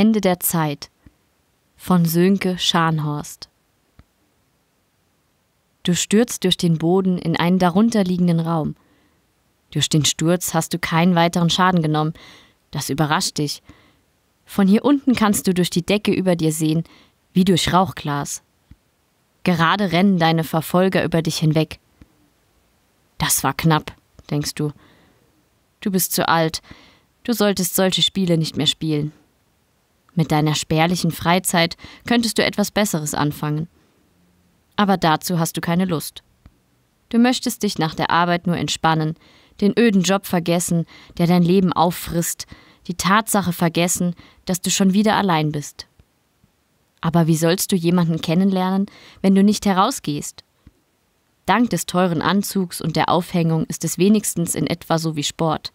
Ende der Zeit von Sönke Scharnhorst. Du stürzt durch den Boden in einen darunterliegenden Raum. Durch den Sturz hast du keinen weiteren Schaden genommen. Das überrascht dich. Von hier unten kannst du durch die Decke über dir sehen, wie durch Rauchglas. Gerade rennen deine Verfolger über dich hinweg. Das war knapp, denkst du. Du bist zu alt. Du solltest solche Spiele nicht mehr spielen. Mit deiner spärlichen Freizeit könntest du etwas Besseres anfangen. Aber dazu hast du keine Lust. Du möchtest dich nach der Arbeit nur entspannen, den öden Job vergessen, der dein Leben auffrisst, die Tatsache vergessen, dass du schon wieder allein bist. Aber wie sollst du jemanden kennenlernen, wenn du nicht herausgehst? Dank des teuren Anzugs und der Aufhängung ist es wenigstens in etwa so wie Sport.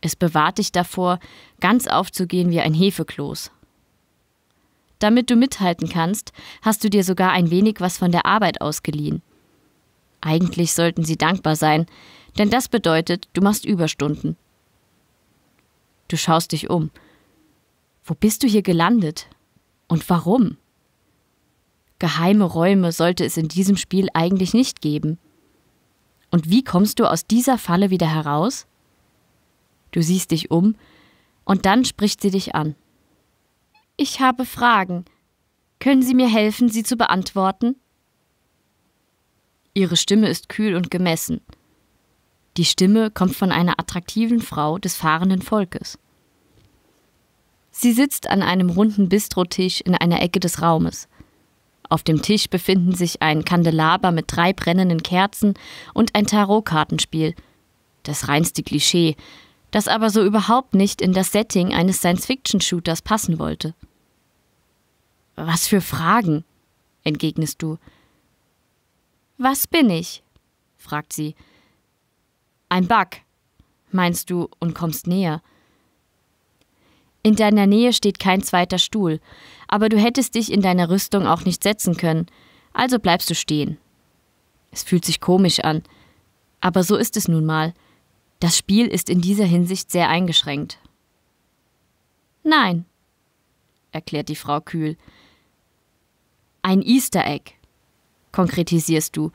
Es bewahrt dich davor, ganz aufzugehen wie ein Hefekloß. Damit du mithalten kannst, hast du dir sogar ein wenig was von der Arbeit ausgeliehen. Eigentlich sollten sie dankbar sein, denn das bedeutet, du machst Überstunden. Du schaust dich um. Wo bist du hier gelandet? Und warum? Geheime Räume sollte es in diesem Spiel eigentlich nicht geben. Und wie kommst du aus dieser Falle wieder heraus? Du siehst dich um und dann spricht sie dich an. Ich habe Fragen. Können Sie mir helfen, sie zu beantworten? Ihre Stimme ist kühl und gemessen. Die Stimme kommt von einer attraktiven Frau des fahrenden Volkes. Sie sitzt an einem runden Bistrotisch in einer Ecke des Raumes. Auf dem Tisch befinden sich ein Kandelaber mit drei brennenden Kerzen und ein Tarotkartenspiel. Das reinste Klischee, das aber so überhaupt nicht in das Setting eines Science-Fiction-Shooters passen wollte. Was für Fragen, entgegnest du. Was bin ich? fragt sie. Ein Bug, meinst du und kommst näher. In deiner Nähe steht kein zweiter Stuhl, aber du hättest dich in deiner Rüstung auch nicht setzen können, also bleibst du stehen. Es fühlt sich komisch an, aber so ist es nun mal. Das Spiel ist in dieser Hinsicht sehr eingeschränkt. Nein, erklärt die Frau kühl. Ein Easter Egg, konkretisierst du.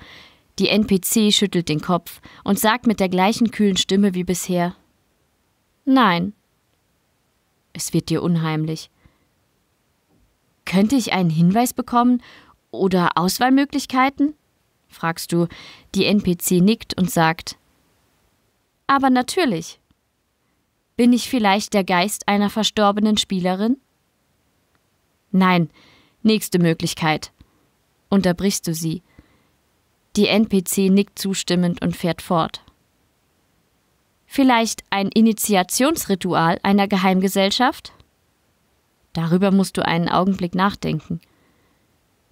Die NPC schüttelt den Kopf und sagt mit der gleichen kühlen Stimme wie bisher Nein. Es wird dir unheimlich. Könnte ich einen Hinweis bekommen oder Auswahlmöglichkeiten? fragst du. Die NPC nickt und sagt aber natürlich. Bin ich vielleicht der Geist einer verstorbenen Spielerin? Nein, nächste Möglichkeit. Unterbrichst du sie. Die NPC nickt zustimmend und fährt fort. Vielleicht ein Initiationsritual einer Geheimgesellschaft? Darüber musst du einen Augenblick nachdenken.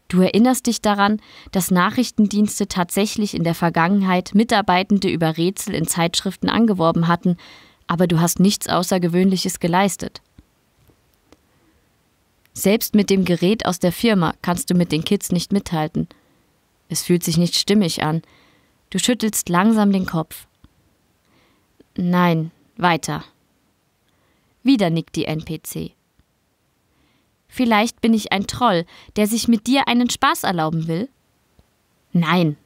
Du erinnerst dich daran, dass Nachrichtendienste tatsächlich in der Vergangenheit Mitarbeitende über Rätsel in Zeitschriften angeworben hatten, aber du hast nichts Außergewöhnliches geleistet. Selbst mit dem Gerät aus der Firma kannst du mit den Kids nicht mithalten. Es fühlt sich nicht stimmig an. Du schüttelst langsam den Kopf. Nein, weiter. Wieder nickt die NPC. Vielleicht bin ich ein Troll, der sich mit dir einen Spaß erlauben will? Nein,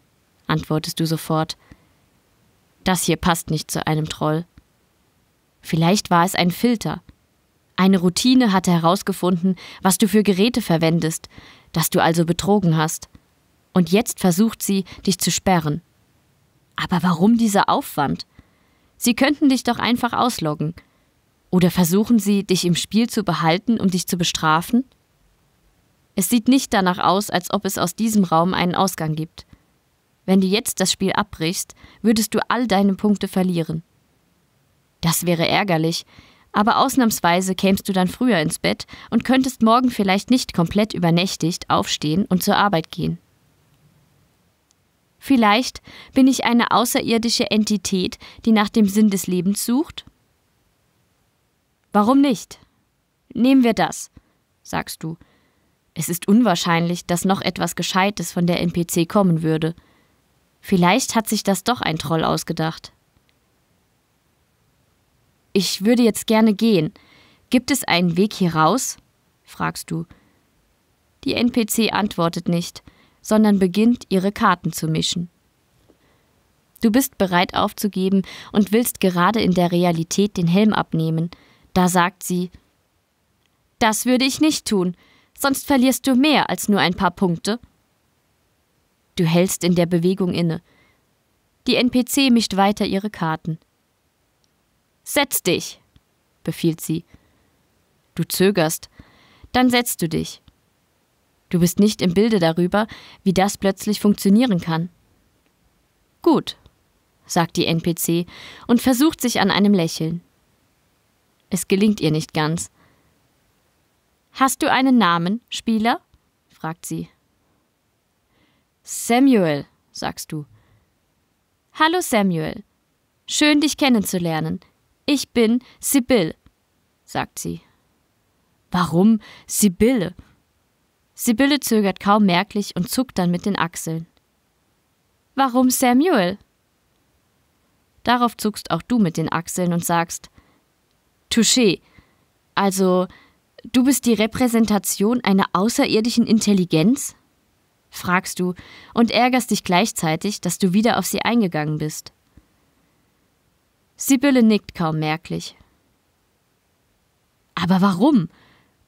antwortest du sofort. Das hier passt nicht zu einem Troll. Vielleicht war es ein Filter. Eine Routine hatte herausgefunden, was du für Geräte verwendest, dass du also betrogen hast. Und jetzt versucht sie, dich zu sperren. Aber warum dieser Aufwand? Sie könnten dich doch einfach ausloggen. Oder versuchen sie, dich im Spiel zu behalten, um dich zu bestrafen? Es sieht nicht danach aus, als ob es aus diesem Raum einen Ausgang gibt. Wenn du jetzt das Spiel abbrichst, würdest du all deine Punkte verlieren. Das wäre ärgerlich, aber ausnahmsweise kämst du dann früher ins Bett und könntest morgen vielleicht nicht komplett übernächtigt aufstehen und zur Arbeit gehen. Vielleicht bin ich eine außerirdische Entität, die nach dem Sinn des Lebens sucht? Warum nicht? Nehmen wir das, sagst du. Es ist unwahrscheinlich, dass noch etwas Gescheites von der NPC kommen würde. Vielleicht hat sich das doch ein Troll ausgedacht. Ich würde jetzt gerne gehen. Gibt es einen Weg hier raus? fragst du. Die NPC antwortet nicht, sondern beginnt, ihre Karten zu mischen. Du bist bereit aufzugeben und willst gerade in der Realität den Helm abnehmen – da sagt sie Das würde ich nicht tun, sonst verlierst du mehr als nur ein paar Punkte. Du hältst in der Bewegung inne. Die NPC mischt weiter ihre Karten. Setz dich, befiehlt sie. Du zögerst, dann setzt du dich. Du bist nicht im Bilde darüber, wie das plötzlich funktionieren kann. Gut, sagt die NPC und versucht sich an einem Lächeln. Es gelingt ihr nicht ganz. Hast du einen Namen, Spieler? fragt sie. Samuel, sagst du. Hallo Samuel. Schön dich kennenzulernen. Ich bin Sibyl, sagt sie. Warum Sibylle? Sibylle zögert kaum merklich und zuckt dann mit den Achseln. Warum Samuel? Darauf zuckst auch du mit den Achseln und sagst Touché. Also, du bist die Repräsentation einer außerirdischen Intelligenz? fragst du und ärgerst dich gleichzeitig, dass du wieder auf sie eingegangen bist. Sibylle nickt kaum merklich. Aber warum?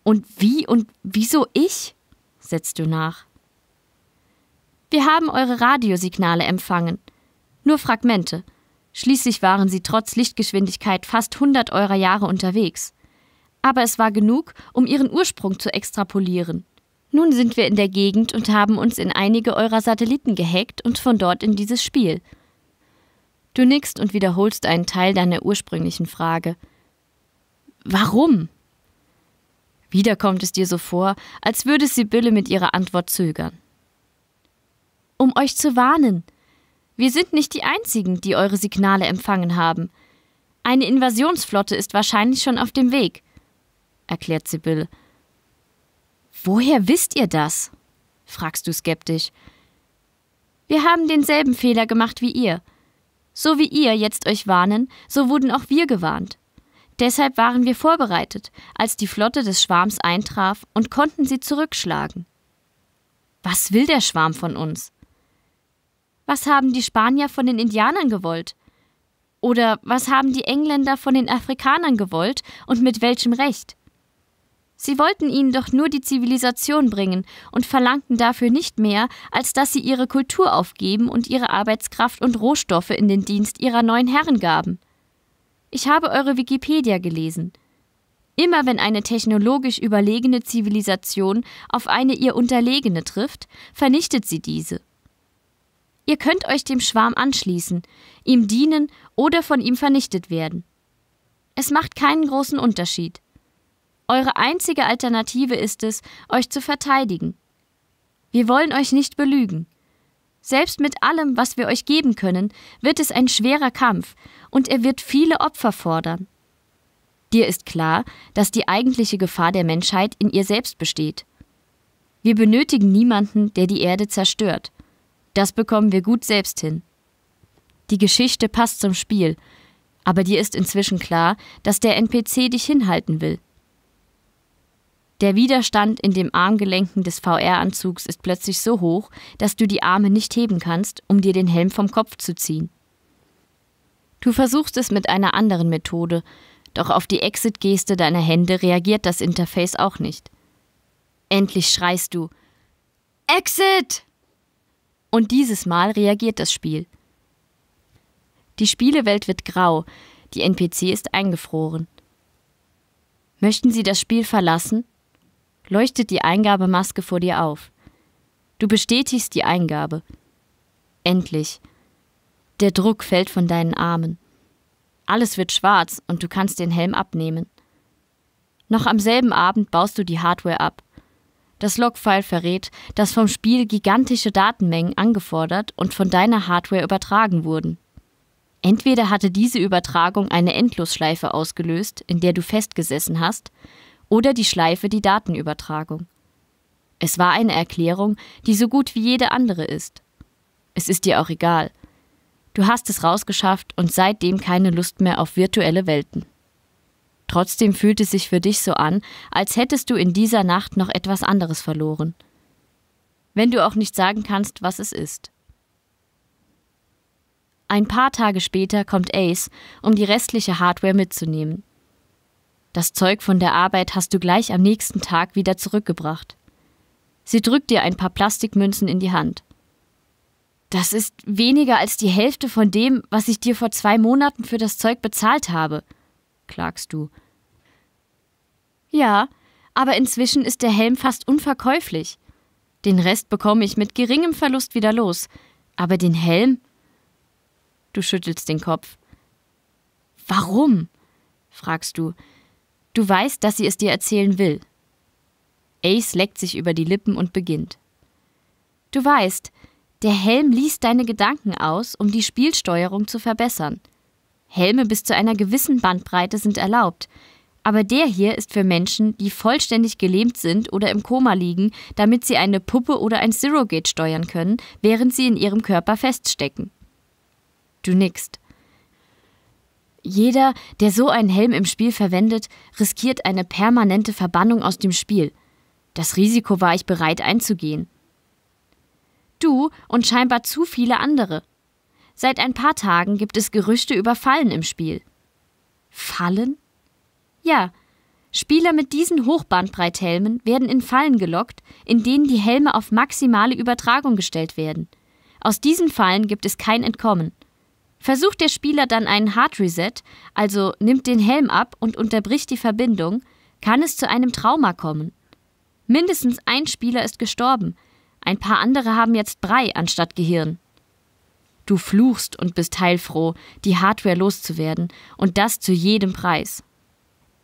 Und wie und wieso ich? setzt du nach. Wir haben eure Radiosignale empfangen. Nur Fragmente. Schließlich waren sie trotz Lichtgeschwindigkeit fast 100 eurer Jahre unterwegs. Aber es war genug, um ihren Ursprung zu extrapolieren. Nun sind wir in der Gegend und haben uns in einige eurer Satelliten gehackt und von dort in dieses Spiel. Du nickst und wiederholst einen Teil deiner ursprünglichen Frage. Warum? Wieder kommt es dir so vor, als würde Sibylle mit ihrer Antwort zögern. Um euch zu warnen, wir sind nicht die Einzigen, die eure Signale empfangen haben. Eine Invasionsflotte ist wahrscheinlich schon auf dem Weg, erklärt Sibylle. Woher wisst ihr das? fragst du skeptisch. Wir haben denselben Fehler gemacht wie ihr. So wie ihr jetzt euch warnen, so wurden auch wir gewarnt. Deshalb waren wir vorbereitet, als die Flotte des Schwarms eintraf und konnten sie zurückschlagen. Was will der Schwarm von uns? was haben die Spanier von den Indianern gewollt? Oder was haben die Engländer von den Afrikanern gewollt und mit welchem Recht? Sie wollten ihnen doch nur die Zivilisation bringen und verlangten dafür nicht mehr, als dass sie ihre Kultur aufgeben und ihre Arbeitskraft und Rohstoffe in den Dienst ihrer neuen Herren gaben. Ich habe eure Wikipedia gelesen. Immer wenn eine technologisch überlegene Zivilisation auf eine ihr unterlegene trifft, vernichtet sie diese. Ihr könnt euch dem Schwarm anschließen, ihm dienen oder von ihm vernichtet werden. Es macht keinen großen Unterschied. Eure einzige Alternative ist es, euch zu verteidigen. Wir wollen euch nicht belügen. Selbst mit allem, was wir euch geben können, wird es ein schwerer Kampf, und er wird viele Opfer fordern. Dir ist klar, dass die eigentliche Gefahr der Menschheit in ihr selbst besteht. Wir benötigen niemanden, der die Erde zerstört. Das bekommen wir gut selbst hin. Die Geschichte passt zum Spiel, aber dir ist inzwischen klar, dass der NPC dich hinhalten will. Der Widerstand in den Armgelenken des VR-Anzugs ist plötzlich so hoch, dass du die Arme nicht heben kannst, um dir den Helm vom Kopf zu ziehen. Du versuchst es mit einer anderen Methode, doch auf die Exit-Geste deiner Hände reagiert das Interface auch nicht. Endlich schreist du Exit! Und dieses Mal reagiert das Spiel. Die Spielewelt wird grau, die NPC ist eingefroren. Möchten Sie das Spiel verlassen? Leuchtet die Eingabemaske vor dir auf. Du bestätigst die Eingabe. Endlich. Der Druck fällt von deinen Armen. Alles wird schwarz und du kannst den Helm abnehmen. Noch am selben Abend baust du die Hardware ab. Das Logfile verrät, dass vom Spiel gigantische Datenmengen angefordert und von deiner Hardware übertragen wurden. Entweder hatte diese Übertragung eine Endlosschleife ausgelöst, in der du festgesessen hast, oder die Schleife die Datenübertragung. Es war eine Erklärung, die so gut wie jede andere ist. Es ist dir auch egal. Du hast es rausgeschafft und seitdem keine Lust mehr auf virtuelle Welten. Trotzdem fühlt es sich für dich so an, als hättest du in dieser Nacht noch etwas anderes verloren. Wenn du auch nicht sagen kannst, was es ist. Ein paar Tage später kommt Ace, um die restliche Hardware mitzunehmen. Das Zeug von der Arbeit hast du gleich am nächsten Tag wieder zurückgebracht. Sie drückt dir ein paar Plastikmünzen in die Hand. Das ist weniger als die Hälfte von dem, was ich dir vor zwei Monaten für das Zeug bezahlt habe, klagst du ja, aber inzwischen ist der Helm fast unverkäuflich. Den Rest bekomme ich mit geringem Verlust wieder los. Aber den Helm? Du schüttelst den Kopf. Warum? fragst du. Du weißt, dass sie es dir erzählen will. Ace leckt sich über die Lippen und beginnt. Du weißt, der Helm liest deine Gedanken aus, um die Spielsteuerung zu verbessern. Helme bis zu einer gewissen Bandbreite sind erlaubt, aber der hier ist für Menschen, die vollständig gelähmt sind oder im Koma liegen, damit sie eine Puppe oder ein zero steuern können, während sie in ihrem Körper feststecken. Du nickst. Jeder, der so einen Helm im Spiel verwendet, riskiert eine permanente Verbannung aus dem Spiel. Das Risiko war ich bereit einzugehen. Du und scheinbar zu viele andere. Seit ein paar Tagen gibt es Gerüchte über Fallen im Spiel. Fallen? Ja, Spieler mit diesen Hochbandbreithelmen werden in Fallen gelockt, in denen die Helme auf maximale Übertragung gestellt werden. Aus diesen Fallen gibt es kein Entkommen. Versucht der Spieler dann einen Hard Reset, also nimmt den Helm ab und unterbricht die Verbindung, kann es zu einem Trauma kommen. Mindestens ein Spieler ist gestorben, ein paar andere haben jetzt Brei anstatt Gehirn. Du fluchst und bist heilfroh, die Hardware loszuwerden, und das zu jedem Preis.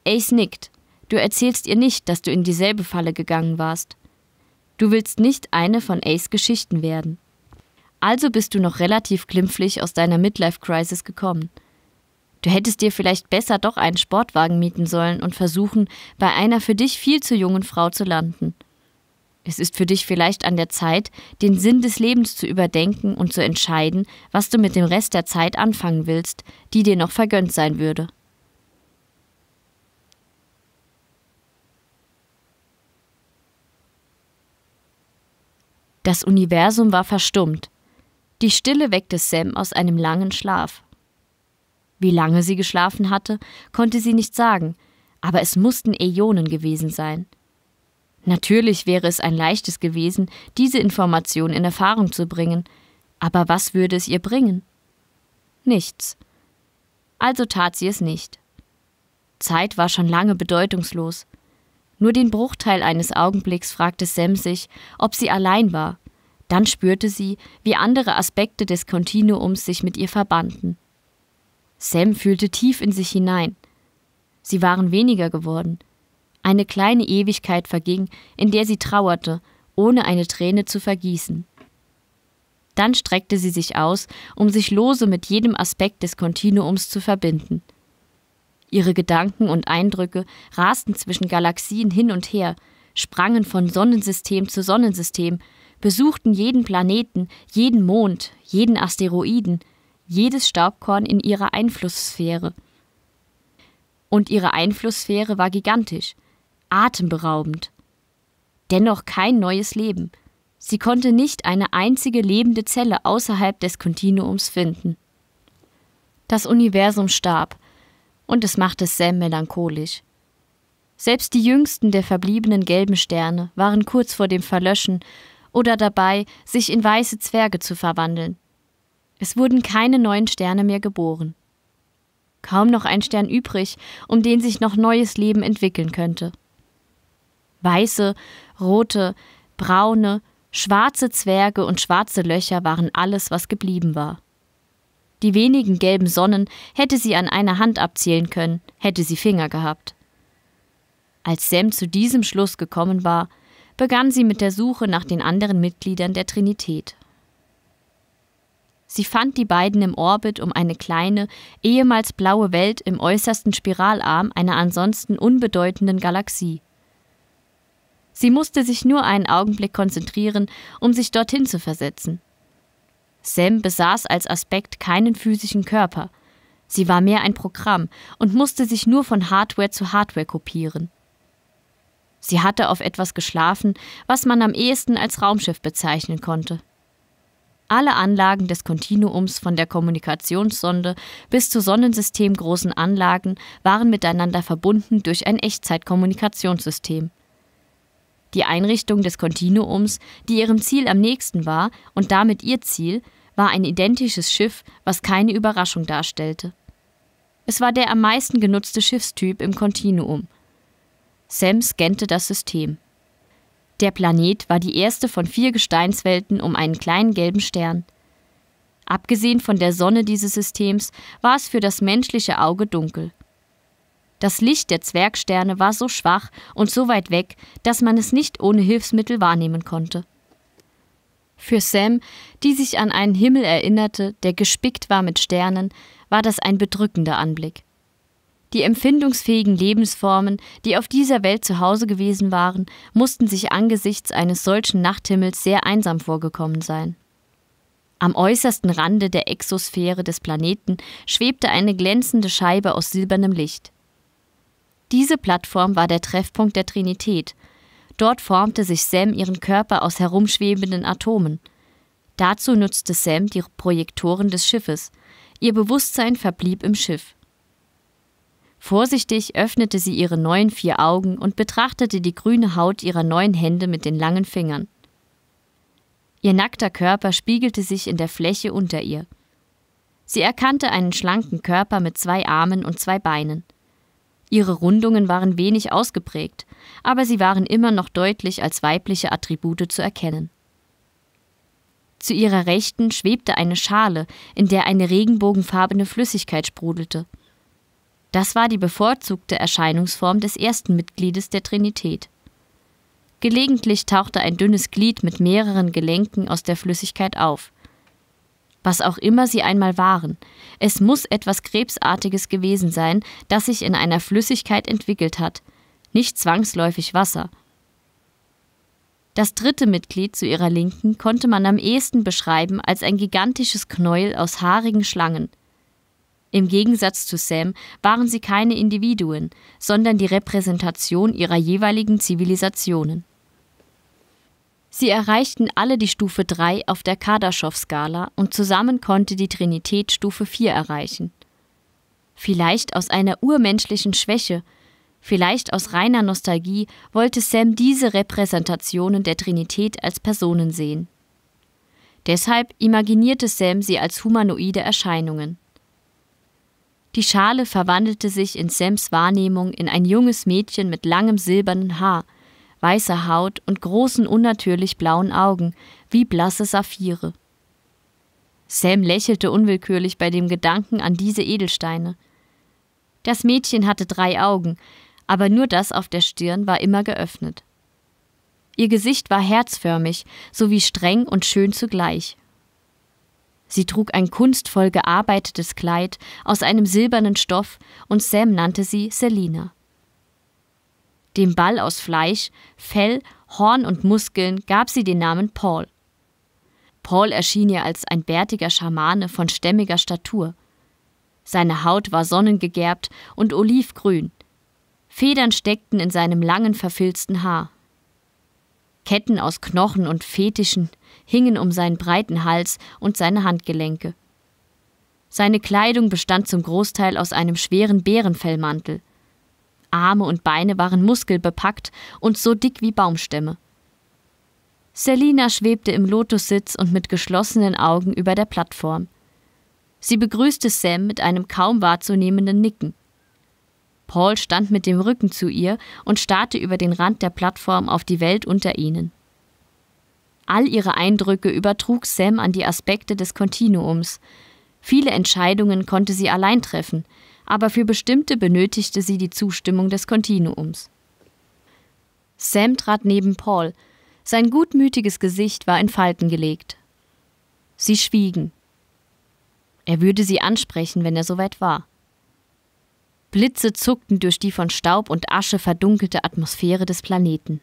Ace nickt. Du erzählst ihr nicht, dass du in dieselbe Falle gegangen warst. Du willst nicht eine von Ace Geschichten werden. Also bist du noch relativ glimpflich aus deiner Midlife-Crisis gekommen. Du hättest dir vielleicht besser doch einen Sportwagen mieten sollen und versuchen, bei einer für dich viel zu jungen Frau zu landen. Es ist für dich vielleicht an der Zeit, den Sinn des Lebens zu überdenken und zu entscheiden, was du mit dem Rest der Zeit anfangen willst, die dir noch vergönnt sein würde. Das Universum war verstummt. Die Stille weckte Sam aus einem langen Schlaf. Wie lange sie geschlafen hatte, konnte sie nicht sagen, aber es mussten Äonen gewesen sein. Natürlich wäre es ein leichtes gewesen, diese Information in Erfahrung zu bringen, aber was würde es ihr bringen? Nichts. Also tat sie es nicht. Zeit war schon lange bedeutungslos. Nur den Bruchteil eines Augenblicks fragte Sam sich, ob sie allein war. Dann spürte sie, wie andere Aspekte des Kontinuums sich mit ihr verbanden. Sam fühlte tief in sich hinein. Sie waren weniger geworden. Eine kleine Ewigkeit verging, in der sie trauerte, ohne eine Träne zu vergießen. Dann streckte sie sich aus, um sich lose mit jedem Aspekt des Kontinuums zu verbinden – Ihre Gedanken und Eindrücke rasten zwischen Galaxien hin und her, sprangen von Sonnensystem zu Sonnensystem, besuchten jeden Planeten, jeden Mond, jeden Asteroiden, jedes Staubkorn in ihrer Einflusssphäre. Und ihre Einflusssphäre war gigantisch, atemberaubend. Dennoch kein neues Leben. Sie konnte nicht eine einzige lebende Zelle außerhalb des Kontinuums finden. Das Universum starb, und es machte Sam melancholisch. Selbst die jüngsten der verbliebenen gelben Sterne waren kurz vor dem Verlöschen oder dabei, sich in weiße Zwerge zu verwandeln. Es wurden keine neuen Sterne mehr geboren. Kaum noch ein Stern übrig, um den sich noch neues Leben entwickeln könnte. Weiße, rote, braune, schwarze Zwerge und schwarze Löcher waren alles, was geblieben war. Die wenigen gelben Sonnen hätte sie an einer Hand abzählen können, hätte sie Finger gehabt. Als Sam zu diesem Schluss gekommen war, begann sie mit der Suche nach den anderen Mitgliedern der Trinität. Sie fand die beiden im Orbit um eine kleine, ehemals blaue Welt im äußersten Spiralarm einer ansonsten unbedeutenden Galaxie. Sie musste sich nur einen Augenblick konzentrieren, um sich dorthin zu versetzen. Sam besaß als Aspekt keinen physischen Körper. Sie war mehr ein Programm und musste sich nur von Hardware zu Hardware kopieren. Sie hatte auf etwas geschlafen, was man am ehesten als Raumschiff bezeichnen konnte. Alle Anlagen des Kontinuums von der Kommunikationssonde bis zu sonnensystemgroßen Anlagen waren miteinander verbunden durch ein Echtzeitkommunikationssystem. Die Einrichtung des Kontinuums, die ihrem Ziel am nächsten war und damit ihr Ziel, war ein identisches Schiff, was keine Überraschung darstellte. Es war der am meisten genutzte Schiffstyp im Kontinuum. Sam scannte das System. Der Planet war die erste von vier Gesteinswelten um einen kleinen gelben Stern. Abgesehen von der Sonne dieses Systems war es für das menschliche Auge dunkel. Das Licht der Zwergsterne war so schwach und so weit weg, dass man es nicht ohne Hilfsmittel wahrnehmen konnte. Für Sam, die sich an einen Himmel erinnerte, der gespickt war mit Sternen, war das ein bedrückender Anblick. Die empfindungsfähigen Lebensformen, die auf dieser Welt zu Hause gewesen waren, mussten sich angesichts eines solchen Nachthimmels sehr einsam vorgekommen sein. Am äußersten Rande der Exosphäre des Planeten schwebte eine glänzende Scheibe aus silbernem Licht. Diese Plattform war der Treffpunkt der Trinität. Dort formte sich Sam ihren Körper aus herumschwebenden Atomen. Dazu nutzte Sam die Projektoren des Schiffes. Ihr Bewusstsein verblieb im Schiff. Vorsichtig öffnete sie ihre neuen vier Augen und betrachtete die grüne Haut ihrer neuen Hände mit den langen Fingern. Ihr nackter Körper spiegelte sich in der Fläche unter ihr. Sie erkannte einen schlanken Körper mit zwei Armen und zwei Beinen. Ihre Rundungen waren wenig ausgeprägt, aber sie waren immer noch deutlich als weibliche Attribute zu erkennen. Zu ihrer Rechten schwebte eine Schale, in der eine regenbogenfarbene Flüssigkeit sprudelte. Das war die bevorzugte Erscheinungsform des ersten Mitgliedes der Trinität. Gelegentlich tauchte ein dünnes Glied mit mehreren Gelenken aus der Flüssigkeit auf was auch immer sie einmal waren. Es muss etwas Krebsartiges gewesen sein, das sich in einer Flüssigkeit entwickelt hat, nicht zwangsläufig Wasser. Das dritte Mitglied zu ihrer Linken konnte man am ehesten beschreiben als ein gigantisches Knäuel aus haarigen Schlangen. Im Gegensatz zu Sam waren sie keine Individuen, sondern die Repräsentation ihrer jeweiligen Zivilisationen. Sie erreichten alle die Stufe 3 auf der Kardaschow-Skala und zusammen konnte die Trinität Stufe 4 erreichen. Vielleicht aus einer urmenschlichen Schwäche, vielleicht aus reiner Nostalgie wollte Sam diese Repräsentationen der Trinität als Personen sehen. Deshalb imaginierte Sam sie als humanoide Erscheinungen. Die Schale verwandelte sich in Sams Wahrnehmung in ein junges Mädchen mit langem silbernen Haar, weißer Haut und großen unnatürlich blauen Augen, wie blasse Saphire. Sam lächelte unwillkürlich bei dem Gedanken an diese Edelsteine. Das Mädchen hatte drei Augen, aber nur das auf der Stirn war immer geöffnet. Ihr Gesicht war herzförmig, sowie streng und schön zugleich. Sie trug ein kunstvoll gearbeitetes Kleid aus einem silbernen Stoff und Sam nannte sie Selina dem Ball aus Fleisch, Fell, Horn und Muskeln, gab sie den Namen Paul. Paul erschien ihr als ein bärtiger Schamane von stämmiger Statur. Seine Haut war sonnengegerbt und olivgrün. Federn steckten in seinem langen, verfilzten Haar. Ketten aus Knochen und Fetischen hingen um seinen breiten Hals und seine Handgelenke. Seine Kleidung bestand zum Großteil aus einem schweren Bärenfellmantel – Arme und Beine waren muskelbepackt und so dick wie Baumstämme. Selina schwebte im Lotussitz und mit geschlossenen Augen über der Plattform. Sie begrüßte Sam mit einem kaum wahrzunehmenden Nicken. Paul stand mit dem Rücken zu ihr und starrte über den Rand der Plattform auf die Welt unter ihnen. All ihre Eindrücke übertrug Sam an die Aspekte des Kontinuums. Viele Entscheidungen konnte sie allein treffen – aber für bestimmte benötigte sie die Zustimmung des Kontinuums. Sam trat neben Paul. Sein gutmütiges Gesicht war in Falten gelegt. Sie schwiegen. Er würde sie ansprechen, wenn er soweit war. Blitze zuckten durch die von Staub und Asche verdunkelte Atmosphäre des Planeten.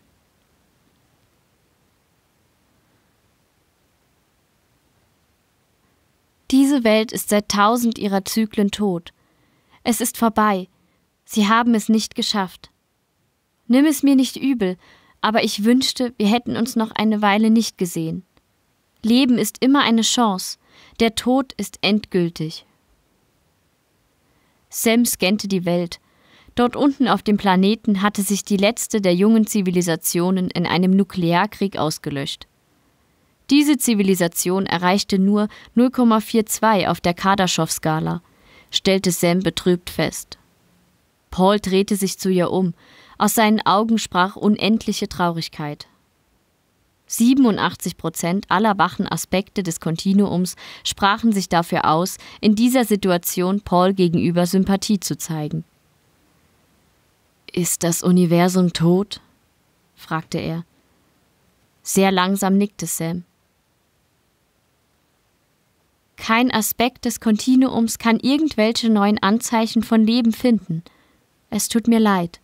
Diese Welt ist seit tausend ihrer Zyklen tot, es ist vorbei. Sie haben es nicht geschafft. Nimm es mir nicht übel, aber ich wünschte, wir hätten uns noch eine Weile nicht gesehen. Leben ist immer eine Chance, der Tod ist endgültig. Sam scannte die Welt. Dort unten auf dem Planeten hatte sich die letzte der jungen Zivilisationen in einem Nuklearkrieg ausgelöscht. Diese Zivilisation erreichte nur 0,42 auf der Kardaschow-Skala – stellte Sam betrübt fest. Paul drehte sich zu ihr um, aus seinen Augen sprach unendliche Traurigkeit. 87 Prozent aller wachen Aspekte des Kontinuums sprachen sich dafür aus, in dieser Situation Paul gegenüber Sympathie zu zeigen. Ist das Universum tot? fragte er. Sehr langsam nickte Sam. Kein Aspekt des Kontinuums kann irgendwelche neuen Anzeichen von Leben finden. Es tut mir leid.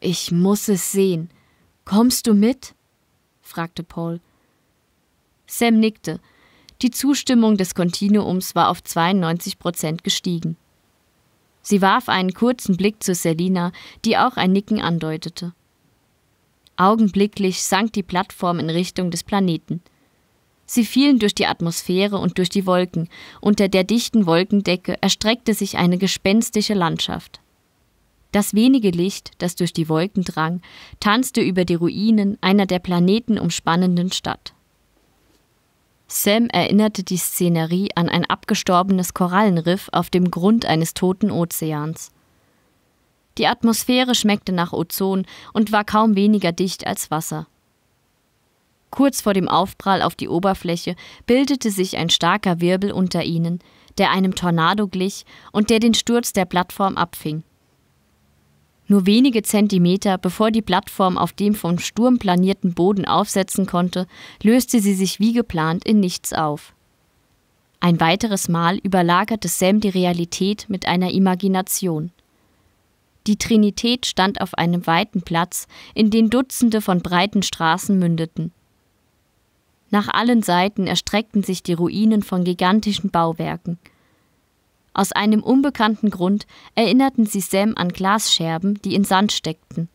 Ich muss es sehen. Kommst du mit? fragte Paul. Sam nickte. Die Zustimmung des Kontinuums war auf 92 Prozent gestiegen. Sie warf einen kurzen Blick zu Selina, die auch ein Nicken andeutete. Augenblicklich sank die Plattform in Richtung des Planeten. Sie fielen durch die Atmosphäre und durch die Wolken. Unter der dichten Wolkendecke erstreckte sich eine gespenstische Landschaft. Das wenige Licht, das durch die Wolken drang, tanzte über die Ruinen einer der Planeten umspannenden Stadt. Sam erinnerte die Szenerie an ein abgestorbenes Korallenriff auf dem Grund eines toten Ozeans. Die Atmosphäre schmeckte nach Ozon und war kaum weniger dicht als Wasser. Kurz vor dem Aufprall auf die Oberfläche bildete sich ein starker Wirbel unter ihnen, der einem Tornado glich und der den Sturz der Plattform abfing. Nur wenige Zentimeter bevor die Plattform auf dem vom Sturm planierten Boden aufsetzen konnte, löste sie sich wie geplant in nichts auf. Ein weiteres Mal überlagerte Sam die Realität mit einer Imagination. Die Trinität stand auf einem weiten Platz, in den Dutzende von breiten Straßen mündeten. Nach allen Seiten erstreckten sich die Ruinen von gigantischen Bauwerken. Aus einem unbekannten Grund erinnerten sie Sam an Glasscherben, die in Sand steckten.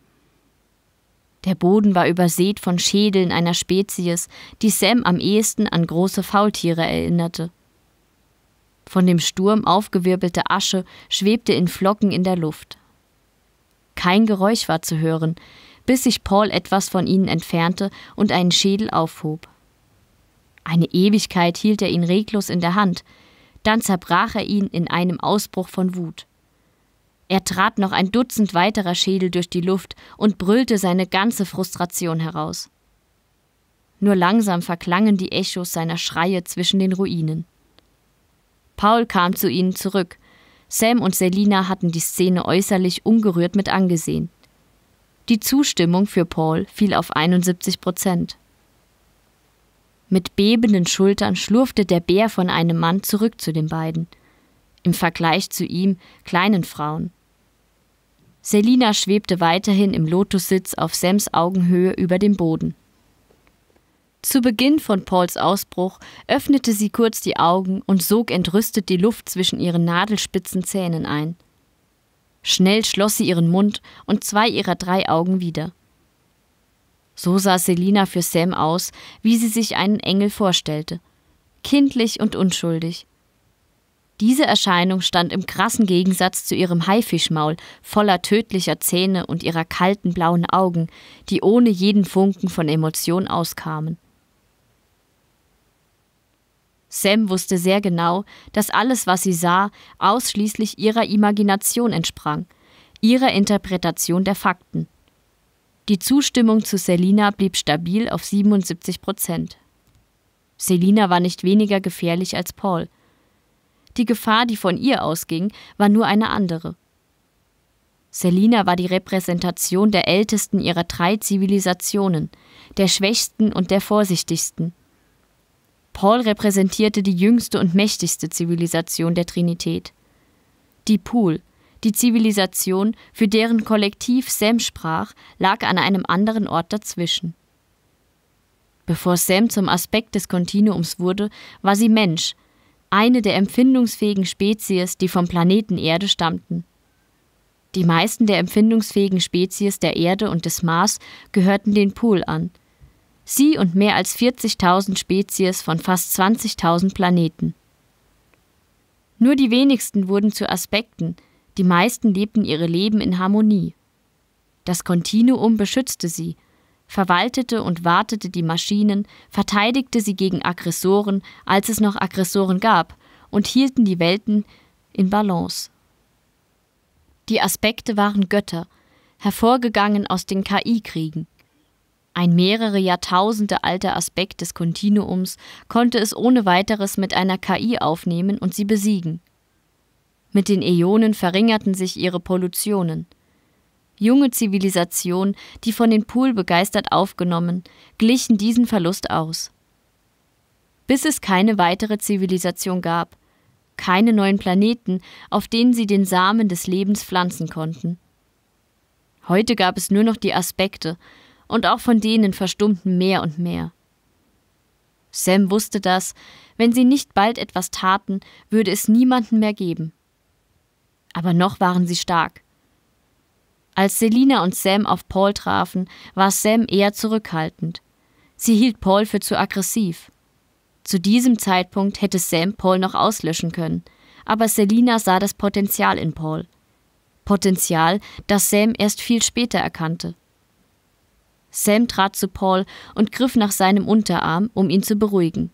Der Boden war übersät von Schädeln einer Spezies, die Sam am ehesten an große Faultiere erinnerte. Von dem Sturm aufgewirbelte Asche schwebte in Flocken in der Luft. Kein Geräusch war zu hören, bis sich Paul etwas von ihnen entfernte und einen Schädel aufhob. Eine Ewigkeit hielt er ihn reglos in der Hand, dann zerbrach er ihn in einem Ausbruch von Wut. Er trat noch ein Dutzend weiterer Schädel durch die Luft und brüllte seine ganze Frustration heraus. Nur langsam verklangen die Echos seiner Schreie zwischen den Ruinen. Paul kam zu ihnen zurück. Sam und Selina hatten die Szene äußerlich ungerührt mit angesehen. Die Zustimmung für Paul fiel auf 71 Prozent. Mit bebenden Schultern schlurfte der Bär von einem Mann zurück zu den beiden, im Vergleich zu ihm kleinen Frauen. Selina schwebte weiterhin im Lotussitz auf Sams Augenhöhe über dem Boden. Zu Beginn von Pauls Ausbruch öffnete sie kurz die Augen und sog entrüstet die Luft zwischen ihren nadelspitzen Zähnen ein. Schnell schloss sie ihren Mund und zwei ihrer drei Augen wieder. So sah Selina für Sam aus, wie sie sich einen Engel vorstellte. Kindlich und unschuldig. Diese Erscheinung stand im krassen Gegensatz zu ihrem Haifischmaul, voller tödlicher Zähne und ihrer kalten blauen Augen, die ohne jeden Funken von Emotion auskamen. Sam wusste sehr genau, dass alles, was sie sah, ausschließlich ihrer Imagination entsprang, ihrer Interpretation der Fakten. Die Zustimmung zu Selina blieb stabil auf 77 Prozent. Selina war nicht weniger gefährlich als Paul. Die Gefahr, die von ihr ausging, war nur eine andere. Selina war die Repräsentation der ältesten ihrer drei Zivilisationen, der schwächsten und der vorsichtigsten. Paul repräsentierte die jüngste und mächtigste Zivilisation der Trinität. Die Pool – die Zivilisation, für deren Kollektiv Sam sprach, lag an einem anderen Ort dazwischen. Bevor Sam zum Aspekt des Kontinuums wurde, war sie Mensch, eine der empfindungsfähigen Spezies, die vom Planeten Erde stammten. Die meisten der empfindungsfähigen Spezies der Erde und des Mars gehörten den Pol an. Sie und mehr als 40.000 Spezies von fast 20.000 Planeten. Nur die wenigsten wurden zu Aspekten, die meisten lebten ihre Leben in Harmonie. Das Kontinuum beschützte sie, verwaltete und wartete die Maschinen, verteidigte sie gegen Aggressoren, als es noch Aggressoren gab, und hielten die Welten in Balance. Die Aspekte waren Götter, hervorgegangen aus den KI-Kriegen. Ein mehrere Jahrtausende alter Aspekt des Kontinuums konnte es ohne weiteres mit einer KI aufnehmen und sie besiegen. Mit den Äonen verringerten sich ihre Pollutionen. Junge Zivilisationen, die von den Pool begeistert aufgenommen, glichen diesen Verlust aus. Bis es keine weitere Zivilisation gab, keine neuen Planeten, auf denen sie den Samen des Lebens pflanzen konnten. Heute gab es nur noch die Aspekte, und auch von denen verstummten mehr und mehr. Sam wusste das, wenn sie nicht bald etwas taten, würde es niemanden mehr geben aber noch waren sie stark. Als Selina und Sam auf Paul trafen, war Sam eher zurückhaltend. Sie hielt Paul für zu aggressiv. Zu diesem Zeitpunkt hätte Sam Paul noch auslöschen können, aber Selina sah das Potenzial in Paul. Potenzial, das Sam erst viel später erkannte. Sam trat zu Paul und griff nach seinem Unterarm, um ihn zu beruhigen.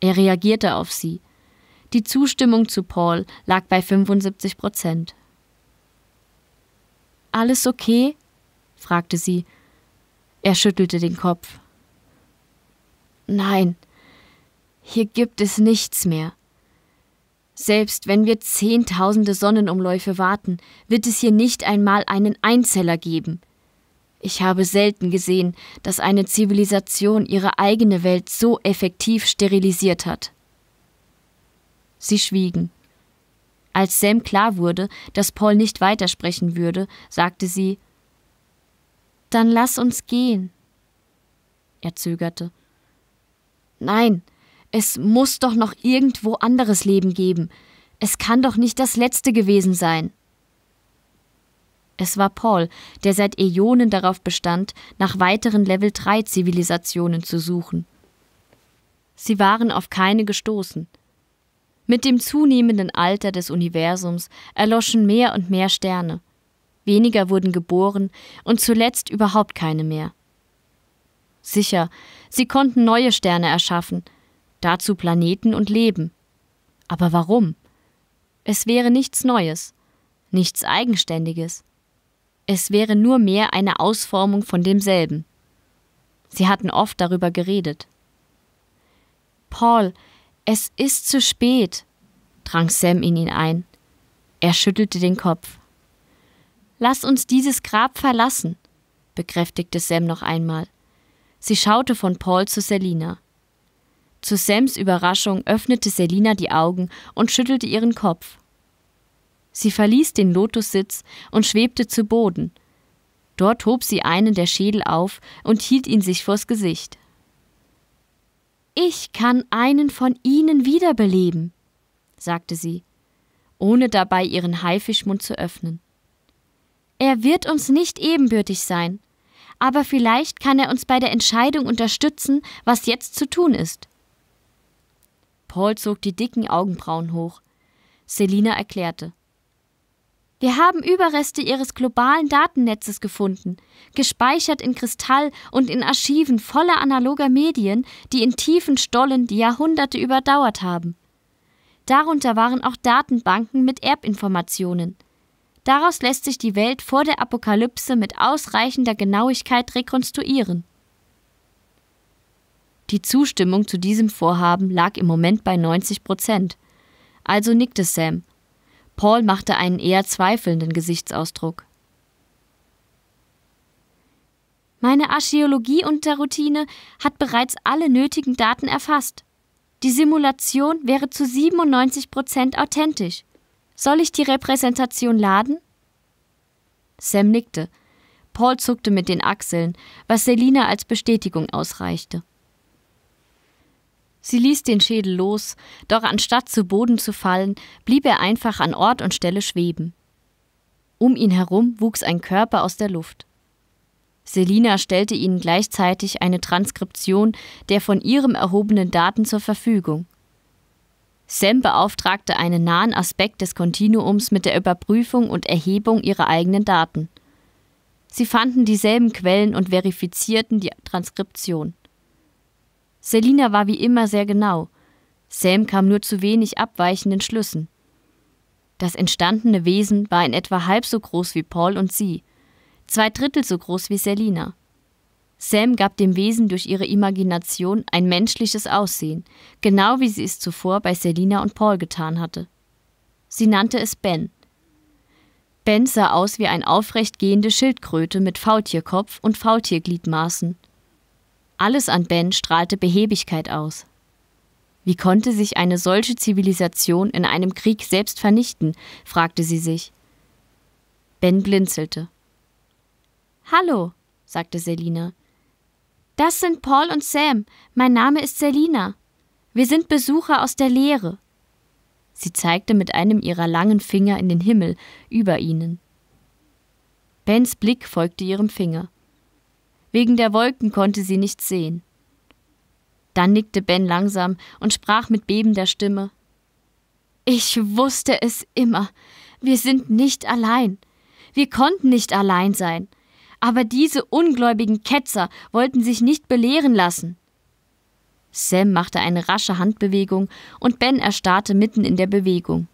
Er reagierte auf sie, die Zustimmung zu Paul lag bei 75 Prozent. Alles okay? fragte sie. Er schüttelte den Kopf. Nein, hier gibt es nichts mehr. Selbst wenn wir zehntausende Sonnenumläufe warten, wird es hier nicht einmal einen Einzeller geben. Ich habe selten gesehen, dass eine Zivilisation ihre eigene Welt so effektiv sterilisiert hat. Sie schwiegen. Als Sam klar wurde, dass Paul nicht weitersprechen würde, sagte sie Dann lass uns gehen. Er zögerte. Nein, es muss doch noch irgendwo anderes Leben geben. Es kann doch nicht das letzte gewesen sein. Es war Paul, der seit Äonen darauf bestand, nach weiteren Level 3 Zivilisationen zu suchen. Sie waren auf keine gestoßen. Mit dem zunehmenden Alter des Universums erloschen mehr und mehr Sterne. Weniger wurden geboren und zuletzt überhaupt keine mehr. Sicher, sie konnten neue Sterne erschaffen, dazu Planeten und Leben. Aber warum? Es wäre nichts Neues, nichts Eigenständiges. Es wäre nur mehr eine Ausformung von demselben. Sie hatten oft darüber geredet. Paul es ist zu spät, drang Sam in ihn ein. Er schüttelte den Kopf. Lass uns dieses Grab verlassen, bekräftigte Sam noch einmal. Sie schaute von Paul zu Selina. Zu Sams Überraschung öffnete Selina die Augen und schüttelte ihren Kopf. Sie verließ den Lotussitz und schwebte zu Boden. Dort hob sie einen der Schädel auf und hielt ihn sich vors Gesicht. Ich kann einen von ihnen wiederbeleben, sagte sie, ohne dabei ihren Haifischmund zu öffnen. Er wird uns nicht ebenbürtig sein, aber vielleicht kann er uns bei der Entscheidung unterstützen, was jetzt zu tun ist. Paul zog die dicken Augenbrauen hoch. Selina erklärte. Wir haben Überreste ihres globalen Datennetzes gefunden, gespeichert in Kristall und in Archiven voller analoger Medien, die in tiefen Stollen die Jahrhunderte überdauert haben. Darunter waren auch Datenbanken mit Erbinformationen. Daraus lässt sich die Welt vor der Apokalypse mit ausreichender Genauigkeit rekonstruieren. Die Zustimmung zu diesem Vorhaben lag im Moment bei 90 Prozent. Also nickte Sam Paul machte einen eher zweifelnden Gesichtsausdruck. Meine Archäologie-Unterroutine hat bereits alle nötigen Daten erfasst. Die Simulation wäre zu 97 Prozent authentisch. Soll ich die Repräsentation laden? Sam nickte. Paul zuckte mit den Achseln, was Selina als Bestätigung ausreichte. Sie ließ den Schädel los, doch anstatt zu Boden zu fallen, blieb er einfach an Ort und Stelle schweben. Um ihn herum wuchs ein Körper aus der Luft. Selina stellte ihnen gleichzeitig eine Transkription der von ihrem erhobenen Daten zur Verfügung. Sam beauftragte einen nahen Aspekt des Kontinuums mit der Überprüfung und Erhebung ihrer eigenen Daten. Sie fanden dieselben Quellen und verifizierten die Transkription. Selina war wie immer sehr genau. Sam kam nur zu wenig abweichenden Schlüssen. Das entstandene Wesen war in etwa halb so groß wie Paul und sie, zwei Drittel so groß wie Selina. Sam gab dem Wesen durch ihre Imagination ein menschliches Aussehen, genau wie sie es zuvor bei Selina und Paul getan hatte. Sie nannte es Ben. Ben sah aus wie eine aufrecht gehende Schildkröte mit Faultierkopf und Faultiergliedmaßen alles an Ben strahlte Behebigkeit aus. Wie konnte sich eine solche Zivilisation in einem Krieg selbst vernichten? fragte sie sich. Ben blinzelte. Hallo, sagte Selina. Das sind Paul und Sam. Mein Name ist Selina. Wir sind Besucher aus der Lehre. Sie zeigte mit einem ihrer langen Finger in den Himmel über ihnen. Bens Blick folgte ihrem Finger. Wegen der Wolken konnte sie nichts sehen. Dann nickte Ben langsam und sprach mit bebender Stimme Ich wusste es immer. Wir sind nicht allein. Wir konnten nicht allein sein. Aber diese ungläubigen Ketzer wollten sich nicht belehren lassen. Sam machte eine rasche Handbewegung und Ben erstarrte mitten in der Bewegung.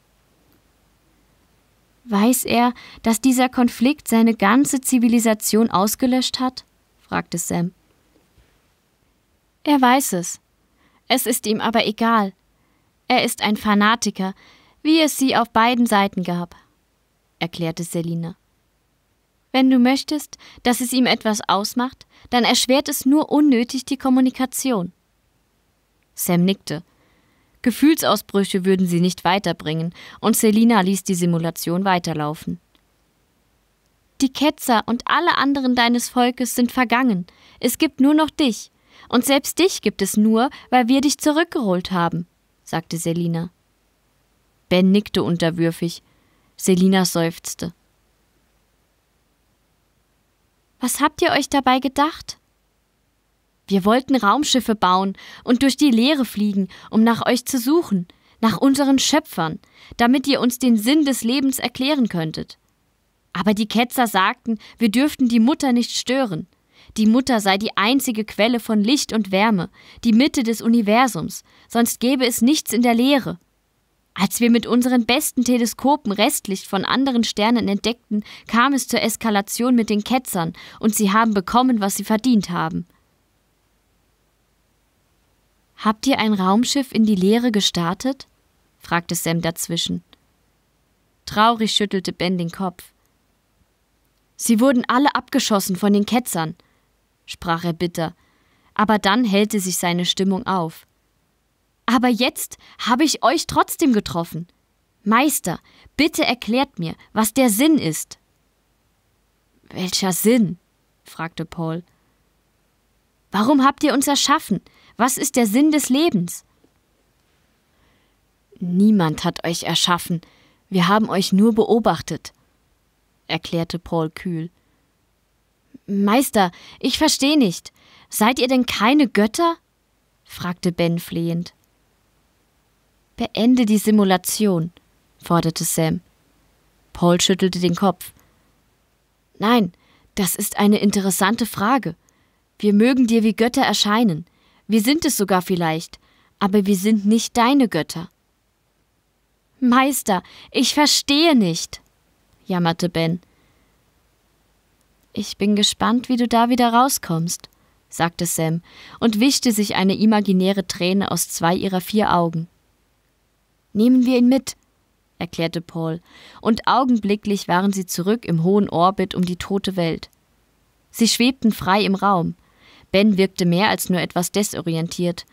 Weiß er, dass dieser Konflikt seine ganze Zivilisation ausgelöscht hat? fragte Sam. Er weiß es. Es ist ihm aber egal. Er ist ein Fanatiker, wie es sie auf beiden Seiten gab, erklärte Selina. Wenn du möchtest, dass es ihm etwas ausmacht, dann erschwert es nur unnötig die Kommunikation. Sam nickte. Gefühlsausbrüche würden sie nicht weiterbringen, und Selina ließ die Simulation weiterlaufen. Die Ketzer und alle anderen deines Volkes sind vergangen. Es gibt nur noch dich. Und selbst dich gibt es nur, weil wir dich zurückgeholt haben, sagte Selina. Ben nickte unterwürfig. Selina seufzte. Was habt ihr euch dabei gedacht? Wir wollten Raumschiffe bauen und durch die Leere fliegen, um nach euch zu suchen, nach unseren Schöpfern, damit ihr uns den Sinn des Lebens erklären könntet. Aber die Ketzer sagten, wir dürften die Mutter nicht stören. Die Mutter sei die einzige Quelle von Licht und Wärme, die Mitte des Universums, sonst gäbe es nichts in der Leere. Als wir mit unseren besten Teleskopen Restlicht von anderen Sternen entdeckten, kam es zur Eskalation mit den Ketzern, und sie haben bekommen, was sie verdient haben. Habt ihr ein Raumschiff in die Leere gestartet? fragte Sam dazwischen. Traurig schüttelte Ben den Kopf. Sie wurden alle abgeschossen von den Ketzern, sprach er bitter, aber dann hellte sich seine Stimmung auf. Aber jetzt habe ich euch trotzdem getroffen. Meister, bitte erklärt mir, was der Sinn ist. Welcher Sinn? fragte Paul. Warum habt ihr uns erschaffen? Was ist der Sinn des Lebens? Niemand hat euch erschaffen. Wir haben euch nur beobachtet erklärte Paul kühl. Meister, ich verstehe nicht. Seid ihr denn keine Götter? fragte Ben flehend. Beende die Simulation, forderte Sam. Paul schüttelte den Kopf. Nein, das ist eine interessante Frage. Wir mögen dir wie Götter erscheinen. Wir sind es sogar vielleicht, aber wir sind nicht deine Götter. Meister, ich verstehe nicht jammerte Ben. Ich bin gespannt, wie du da wieder rauskommst, sagte Sam und wischte sich eine imaginäre Träne aus zwei ihrer vier Augen. Nehmen wir ihn mit, erklärte Paul, und augenblicklich waren sie zurück im hohen Orbit um die tote Welt. Sie schwebten frei im Raum. Ben wirkte mehr als nur etwas desorientiert.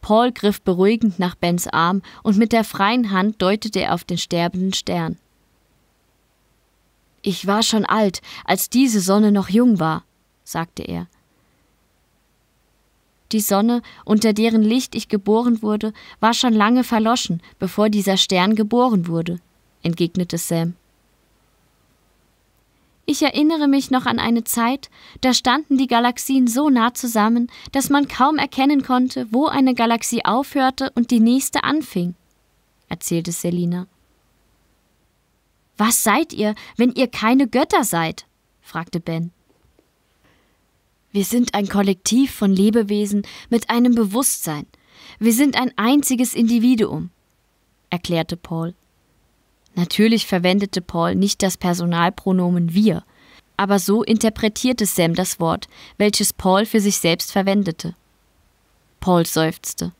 Paul griff beruhigend nach Bens Arm und mit der freien Hand deutete er auf den sterbenden Stern. Ich war schon alt, als diese Sonne noch jung war, sagte er. Die Sonne, unter deren Licht ich geboren wurde, war schon lange verloschen, bevor dieser Stern geboren wurde, entgegnete Sam. Ich erinnere mich noch an eine Zeit, da standen die Galaxien so nah zusammen, dass man kaum erkennen konnte, wo eine Galaxie aufhörte und die nächste anfing, erzählte Selina. Was seid ihr, wenn ihr keine Götter seid? fragte Ben. Wir sind ein Kollektiv von Lebewesen mit einem Bewusstsein. Wir sind ein einziges Individuum, erklärte Paul. Natürlich verwendete Paul nicht das Personalpronomen wir, aber so interpretierte Sam das Wort, welches Paul für sich selbst verwendete. Paul seufzte.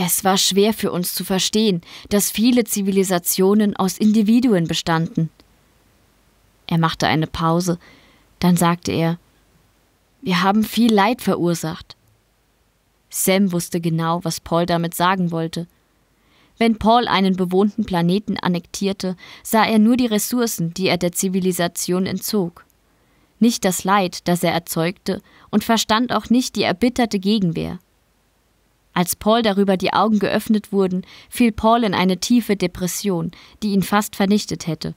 Es war schwer für uns zu verstehen, dass viele Zivilisationen aus Individuen bestanden. Er machte eine Pause, dann sagte er Wir haben viel Leid verursacht. Sam wusste genau, was Paul damit sagen wollte. Wenn Paul einen bewohnten Planeten annektierte, sah er nur die Ressourcen, die er der Zivilisation entzog. Nicht das Leid, das er erzeugte, und verstand auch nicht die erbitterte Gegenwehr. Als Paul darüber die Augen geöffnet wurden, fiel Paul in eine tiefe Depression, die ihn fast vernichtet hätte.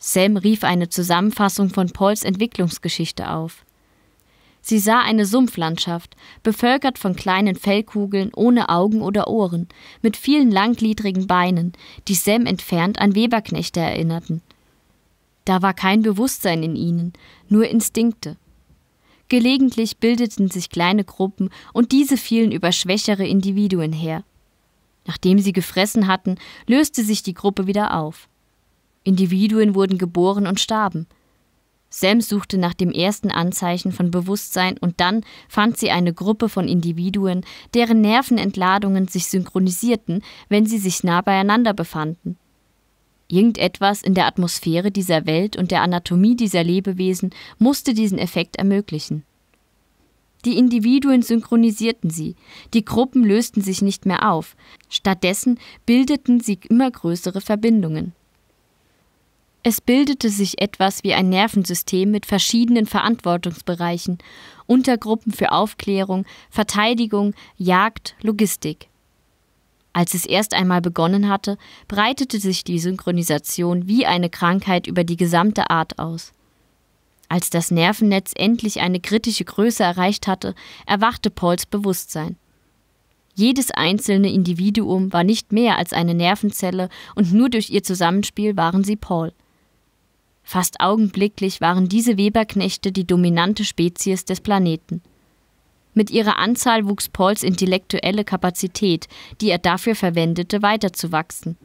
Sam rief eine Zusammenfassung von Pauls Entwicklungsgeschichte auf. Sie sah eine Sumpflandschaft, bevölkert von kleinen Fellkugeln ohne Augen oder Ohren, mit vielen langgliedrigen Beinen, die Sam entfernt an Weberknechte erinnerten. Da war kein Bewusstsein in ihnen, nur Instinkte. Gelegentlich bildeten sich kleine Gruppen und diese fielen über schwächere Individuen her. Nachdem sie gefressen hatten, löste sich die Gruppe wieder auf. Individuen wurden geboren und starben. Sam suchte nach dem ersten Anzeichen von Bewusstsein und dann fand sie eine Gruppe von Individuen, deren Nervenentladungen sich synchronisierten, wenn sie sich nah beieinander befanden. Irgendetwas in der Atmosphäre dieser Welt und der Anatomie dieser Lebewesen musste diesen Effekt ermöglichen. Die Individuen synchronisierten sie, die Gruppen lösten sich nicht mehr auf, stattdessen bildeten sie immer größere Verbindungen. Es bildete sich etwas wie ein Nervensystem mit verschiedenen Verantwortungsbereichen, Untergruppen für Aufklärung, Verteidigung, Jagd, Logistik. Als es erst einmal begonnen hatte, breitete sich die Synchronisation wie eine Krankheit über die gesamte Art aus. Als das Nervennetz endlich eine kritische Größe erreicht hatte, erwachte Pauls Bewusstsein. Jedes einzelne Individuum war nicht mehr als eine Nervenzelle und nur durch ihr Zusammenspiel waren sie Paul. Fast augenblicklich waren diese Weberknechte die dominante Spezies des Planeten. Mit ihrer Anzahl wuchs Pauls intellektuelle Kapazität, die er dafür verwendete, weiterzuwachsen.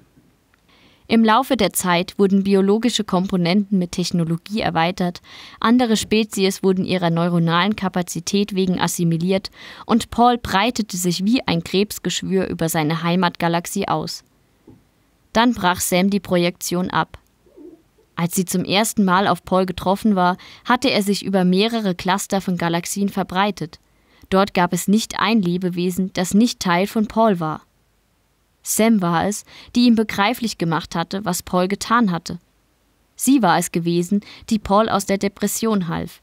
Im Laufe der Zeit wurden biologische Komponenten mit Technologie erweitert, andere Spezies wurden ihrer neuronalen Kapazität wegen assimiliert und Paul breitete sich wie ein Krebsgeschwür über seine Heimatgalaxie aus. Dann brach Sam die Projektion ab. Als sie zum ersten Mal auf Paul getroffen war, hatte er sich über mehrere Cluster von Galaxien verbreitet. Dort gab es nicht ein Lebewesen, das nicht Teil von Paul war. Sam war es, die ihm begreiflich gemacht hatte, was Paul getan hatte. Sie war es gewesen, die Paul aus der Depression half.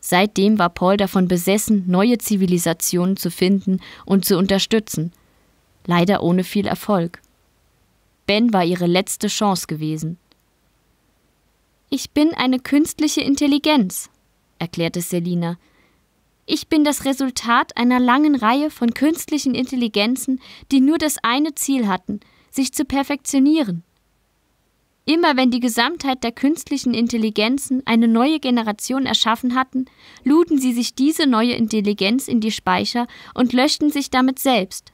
Seitdem war Paul davon besessen, neue Zivilisationen zu finden und zu unterstützen. Leider ohne viel Erfolg. Ben war ihre letzte Chance gewesen. Ich bin eine künstliche Intelligenz, erklärte Selina, ich bin das Resultat einer langen Reihe von künstlichen Intelligenzen, die nur das eine Ziel hatten, sich zu perfektionieren. Immer wenn die Gesamtheit der künstlichen Intelligenzen eine neue Generation erschaffen hatten, luden sie sich diese neue Intelligenz in die Speicher und löschten sich damit selbst.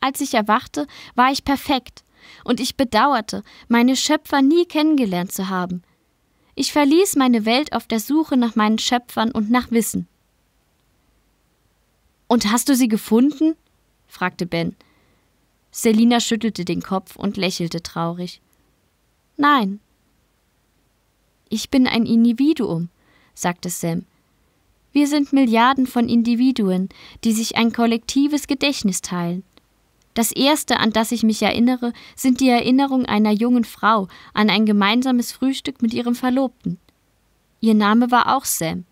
Als ich erwachte, war ich perfekt, und ich bedauerte, meine Schöpfer nie kennengelernt zu haben. Ich verließ meine Welt auf der Suche nach meinen Schöpfern und nach Wissen. Und hast du sie gefunden? fragte Ben. Selina schüttelte den Kopf und lächelte traurig. Nein. Ich bin ein Individuum, sagte Sam. Wir sind Milliarden von Individuen, die sich ein kollektives Gedächtnis teilen. Das erste, an das ich mich erinnere, sind die Erinnerungen einer jungen Frau an ein gemeinsames Frühstück mit ihrem Verlobten. Ihr Name war auch Sam.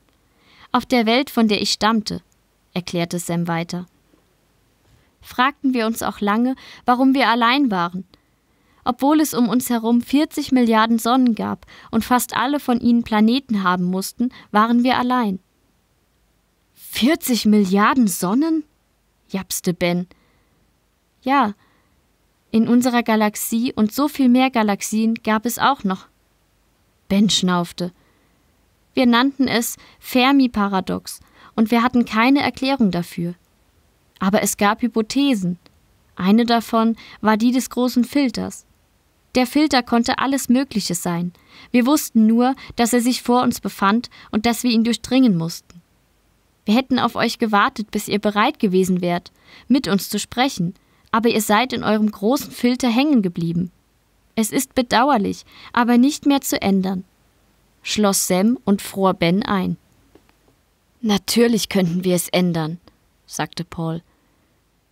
Auf der Welt, von der ich stammte, erklärte Sam weiter. Fragten wir uns auch lange, warum wir allein waren. Obwohl es um uns herum 40 Milliarden Sonnen gab und fast alle von ihnen Planeten haben mussten, waren wir allein. 40 Milliarden Sonnen? japste Ben. Ja, in unserer Galaxie und so viel mehr Galaxien gab es auch noch. Ben schnaufte. Wir nannten es Fermi-Paradox, und wir hatten keine Erklärung dafür. Aber es gab Hypothesen. Eine davon war die des großen Filters. Der Filter konnte alles Mögliche sein. Wir wussten nur, dass er sich vor uns befand und dass wir ihn durchdringen mussten. Wir hätten auf euch gewartet, bis ihr bereit gewesen wärt, mit uns zu sprechen, aber ihr seid in eurem großen Filter hängen geblieben. Es ist bedauerlich, aber nicht mehr zu ändern schloss Sam und fror Ben ein. Natürlich könnten wir es ändern, sagte Paul.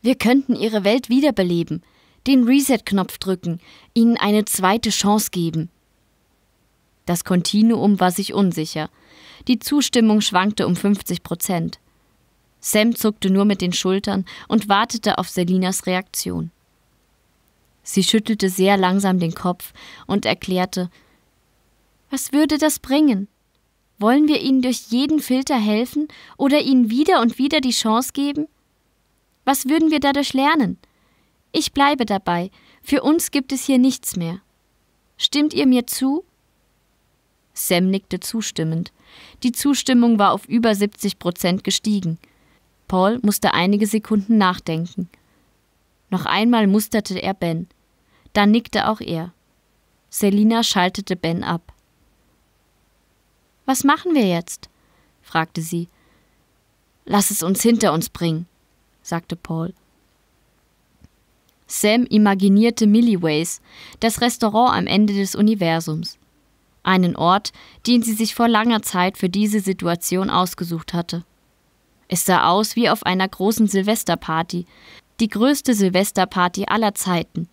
Wir könnten ihre Welt wiederbeleben, den Reset-Knopf drücken, ihnen eine zweite Chance geben. Das Kontinuum war sich unsicher. Die Zustimmung schwankte um 50 Prozent. Sam zuckte nur mit den Schultern und wartete auf Selinas Reaktion. Sie schüttelte sehr langsam den Kopf und erklärte, was würde das bringen? Wollen wir ihnen durch jeden Filter helfen oder ihnen wieder und wieder die Chance geben? Was würden wir dadurch lernen? Ich bleibe dabei, für uns gibt es hier nichts mehr. Stimmt ihr mir zu? Sam nickte zustimmend. Die Zustimmung war auf über 70 Prozent gestiegen. Paul musste einige Sekunden nachdenken. Noch einmal musterte er Ben. Dann nickte auch er. Selina schaltete Ben ab. Was machen wir jetzt? fragte sie. Lass es uns hinter uns bringen, sagte Paul. Sam imaginierte Milliways, das Restaurant am Ende des Universums. Einen Ort, den sie sich vor langer Zeit für diese Situation ausgesucht hatte. Es sah aus wie auf einer großen Silvesterparty, die größte Silvesterparty aller Zeiten.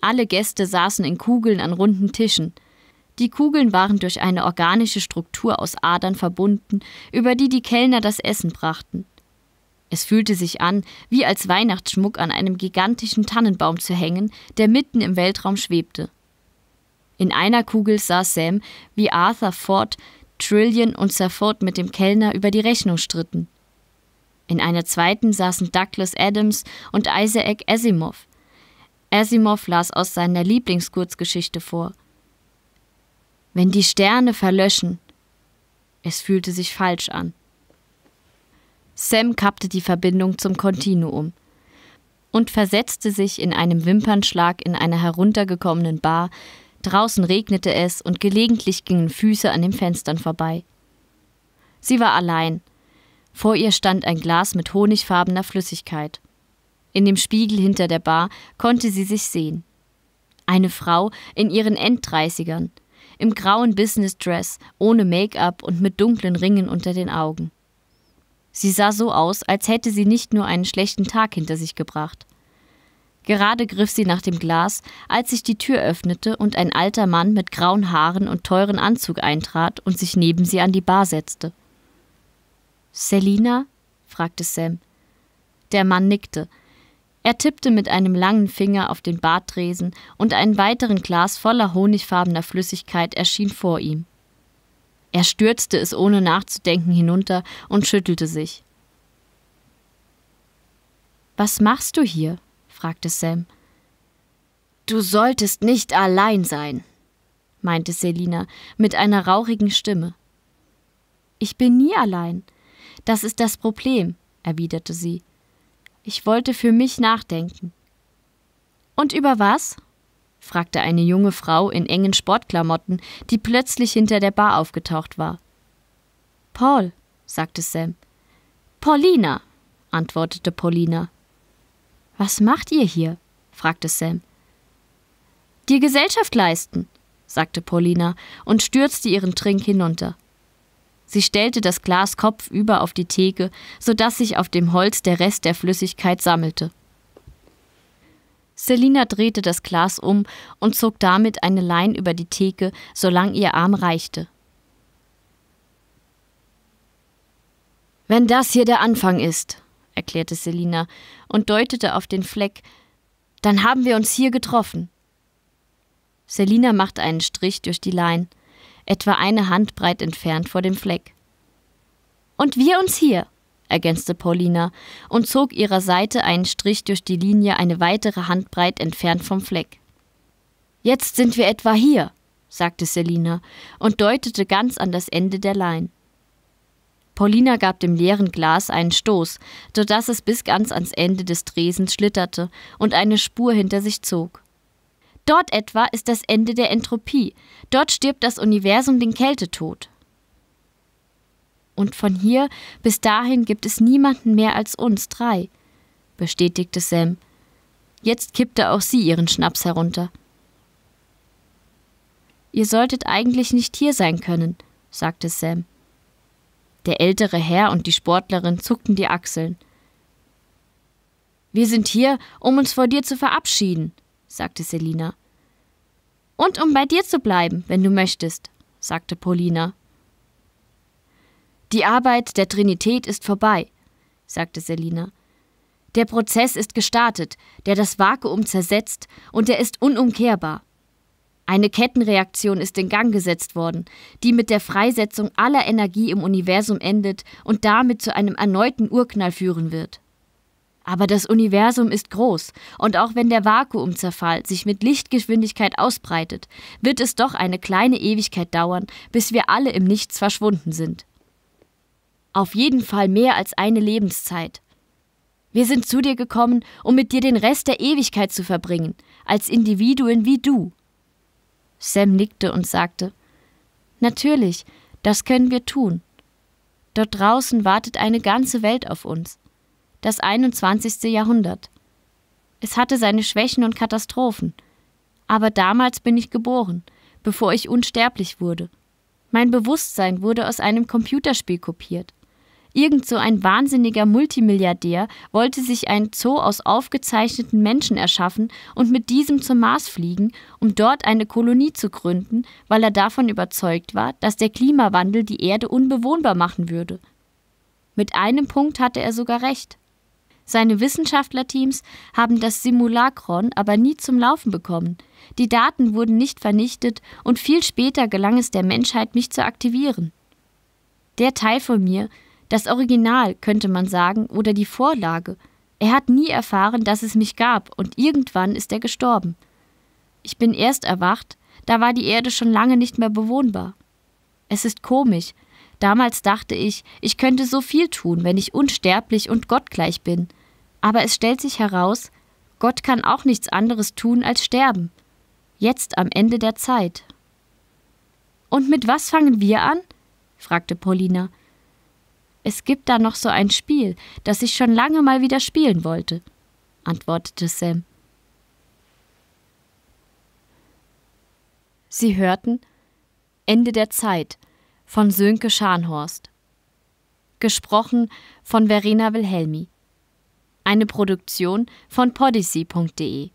Alle Gäste saßen in Kugeln an runden Tischen, die Kugeln waren durch eine organische Struktur aus Adern verbunden, über die die Kellner das Essen brachten. Es fühlte sich an, wie als Weihnachtsschmuck an einem gigantischen Tannenbaum zu hängen, der mitten im Weltraum schwebte. In einer Kugel saß Sam, wie Arthur Ford, Trillian und Safford mit dem Kellner über die Rechnung stritten. In einer zweiten saßen Douglas Adams und Isaac Asimov. Asimov las aus seiner Lieblingskurzgeschichte vor – wenn die Sterne verlöschen. Es fühlte sich falsch an. Sam kappte die Verbindung zum Kontinuum und versetzte sich in einem Wimpernschlag in einer heruntergekommenen Bar. Draußen regnete es und gelegentlich gingen Füße an den Fenstern vorbei. Sie war allein. Vor ihr stand ein Glas mit honigfarbener Flüssigkeit. In dem Spiegel hinter der Bar konnte sie sich sehen. Eine Frau in ihren Enddreißigern – im grauen Business-Dress, ohne Make-up und mit dunklen Ringen unter den Augen. Sie sah so aus, als hätte sie nicht nur einen schlechten Tag hinter sich gebracht. Gerade griff sie nach dem Glas, als sich die Tür öffnete und ein alter Mann mit grauen Haaren und teuren Anzug eintrat und sich neben sie an die Bar setzte. Selina? fragte Sam. Der Mann nickte, er tippte mit einem langen Finger auf den Bartresen und ein weiteren Glas voller honigfarbener Flüssigkeit erschien vor ihm. Er stürzte es ohne nachzudenken hinunter und schüttelte sich. Was machst du hier? fragte Sam. Du solltest nicht allein sein, meinte Selina mit einer rauchigen Stimme. Ich bin nie allein. Das ist das Problem, erwiderte sie. Ich wollte für mich nachdenken. Und über was? fragte eine junge Frau in engen Sportklamotten, die plötzlich hinter der Bar aufgetaucht war. Paul, sagte Sam. Paulina, antwortete Paulina. Was macht ihr hier? fragte Sam. Dir Gesellschaft leisten, sagte Paulina und stürzte ihren Trink hinunter. Sie stellte das Glas kopfüber auf die Theke, sodass sich auf dem Holz der Rest der Flüssigkeit sammelte. Selina drehte das Glas um und zog damit eine Lein über die Theke, solang ihr Arm reichte. Wenn das hier der Anfang ist, erklärte Selina und deutete auf den Fleck, dann haben wir uns hier getroffen. Selina machte einen Strich durch die Lein etwa eine Handbreit entfernt vor dem Fleck. Und wir uns hier, ergänzte Paulina und zog ihrer Seite einen Strich durch die Linie eine weitere Handbreit entfernt vom Fleck. Jetzt sind wir etwa hier, sagte Selina und deutete ganz an das Ende der Lein. Paulina gab dem leeren Glas einen Stoß, so dass es bis ganz ans Ende des Tresens schlitterte und eine Spur hinter sich zog. Dort etwa ist das Ende der Entropie. Dort stirbt das Universum den Kältetod. Und von hier bis dahin gibt es niemanden mehr als uns drei, bestätigte Sam. Jetzt kippte auch sie ihren Schnaps herunter. Ihr solltet eigentlich nicht hier sein können, sagte Sam. Der ältere Herr und die Sportlerin zuckten die Achseln. Wir sind hier, um uns vor dir zu verabschieden, sagte Selina. Und um bei dir zu bleiben, wenn du möchtest, sagte Paulina. Die Arbeit der Trinität ist vorbei, sagte Selina. Der Prozess ist gestartet, der das Vakuum zersetzt, und er ist unumkehrbar. Eine Kettenreaktion ist in Gang gesetzt worden, die mit der Freisetzung aller Energie im Universum endet und damit zu einem erneuten Urknall führen wird. Aber das Universum ist groß, und auch wenn der Vakuumzerfall sich mit Lichtgeschwindigkeit ausbreitet, wird es doch eine kleine Ewigkeit dauern, bis wir alle im Nichts verschwunden sind. Auf jeden Fall mehr als eine Lebenszeit. Wir sind zu dir gekommen, um mit dir den Rest der Ewigkeit zu verbringen, als Individuen wie du. Sam nickte und sagte Natürlich, das können wir tun. Dort draußen wartet eine ganze Welt auf uns das 21. Jahrhundert. Es hatte seine Schwächen und Katastrophen. Aber damals bin ich geboren, bevor ich unsterblich wurde. Mein Bewusstsein wurde aus einem Computerspiel kopiert. Irgend so ein wahnsinniger Multimilliardär wollte sich ein Zoo aus aufgezeichneten Menschen erschaffen und mit diesem zum Mars fliegen, um dort eine Kolonie zu gründen, weil er davon überzeugt war, dass der Klimawandel die Erde unbewohnbar machen würde. Mit einem Punkt hatte er sogar recht. Seine Wissenschaftlerteams haben das Simulacron aber nie zum Laufen bekommen. Die Daten wurden nicht vernichtet und viel später gelang es der Menschheit, mich zu aktivieren. Der Teil von mir, das Original, könnte man sagen, oder die Vorlage, er hat nie erfahren, dass es mich gab, und irgendwann ist er gestorben. Ich bin erst erwacht, da war die Erde schon lange nicht mehr bewohnbar. Es ist komisch, Damals dachte ich, ich könnte so viel tun, wenn ich unsterblich und gottgleich bin. Aber es stellt sich heraus, Gott kann auch nichts anderes tun als sterben. Jetzt am Ende der Zeit. Und mit was fangen wir an? fragte Paulina. Es gibt da noch so ein Spiel, das ich schon lange mal wieder spielen wollte, antwortete Sam. Sie hörten Ende der Zeit von Sönke Scharnhorst. Gesprochen von Verena Wilhelmi. Eine Produktion von podyssey.de